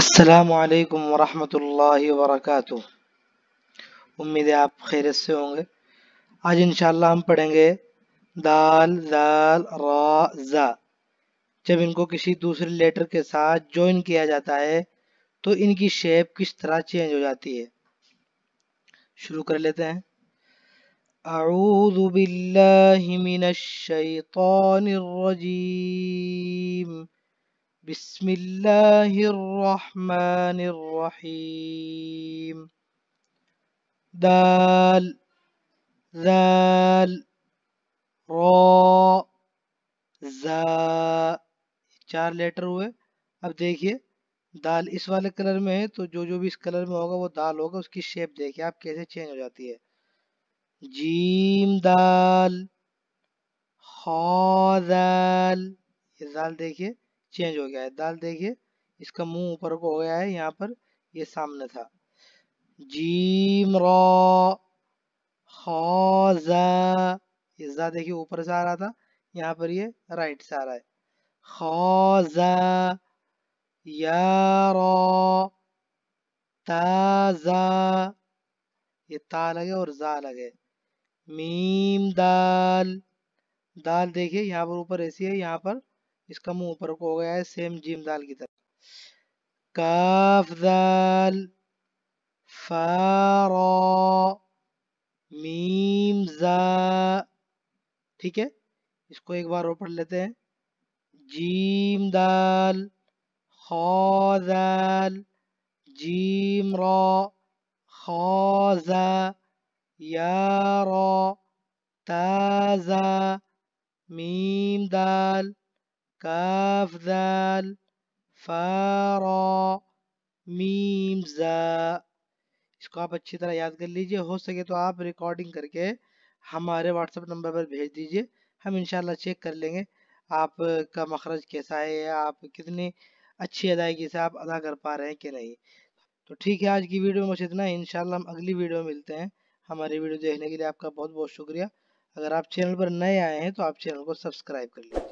असलकम वरहमल वरक उम्मीद है आप खैरत से होंगे आज इंशाल्लाह हम पढ़ेंगे दाल दाल रा जा जब इनको किसी दूसरे लेटर के साथ ज्वाइन किया जाता है तो इनकी शेप किस तरह चेंज हो जाती है शुरू कर लेते हैं अऊज़ुबिल्लाहिमिनश्शैतानिर्रजीम بسم الله الرحمن الرحيم دال ذال را जा चार लेटर हुए अब देखिए दाल इस वाले कलर में है तो जो जो भी इस कलर में होगा वो दाल होगा उसकी शेप देखिए आप कैसे चेंज हो जाती है जीम दाल हा दाल ये दाल देखिए चेंज हो गया है दाल देखिए इसका मुंह ऊपर को हो गया है यहाँ पर ये सामने था जीम जा देखिए ऊपर से आ रहा था यहाँ पर ये राइट से आ रहा है ताजा ये ता अलग है और जा अलग है मीम दाल दाल देखिए यहाँ पर ऊपर ऐसी है यहाँ पर इसका मुंह ऊपर को हो गया है सेम जीम दाल की तरह काफ दाल फारो मीम जा ठीक है इसको एक बार और पढ़ लेते हैं जीम दाल खाल जीम रो खो या रो ताजा मीम दाल काफ दाल फारा ميم زا इसको आप अच्छी तरह याद कर लीजिए हो सके तो आप रिकॉर्डिंग करके हमारे व्हाट्सएप नंबर पर भेज दीजिए हम इंशाल्लाह चेक कर लेंगे आपका मखरज कैसा है आप कितनी अच्छी अदायगी से आप अदा कर पा रहे हैं कि नहीं तो ठीक है आज की वीडियो में मुझे इतना इंशाल्लाह हम अगली वीडियो में मिलते हैं हमारी वीडियो देखने के लिए आपका बहुत बहुत शुक्रिया अगर आप चैनल पर नए आए हैं तो आप चैनल को सब्सक्राइब कर लीजिए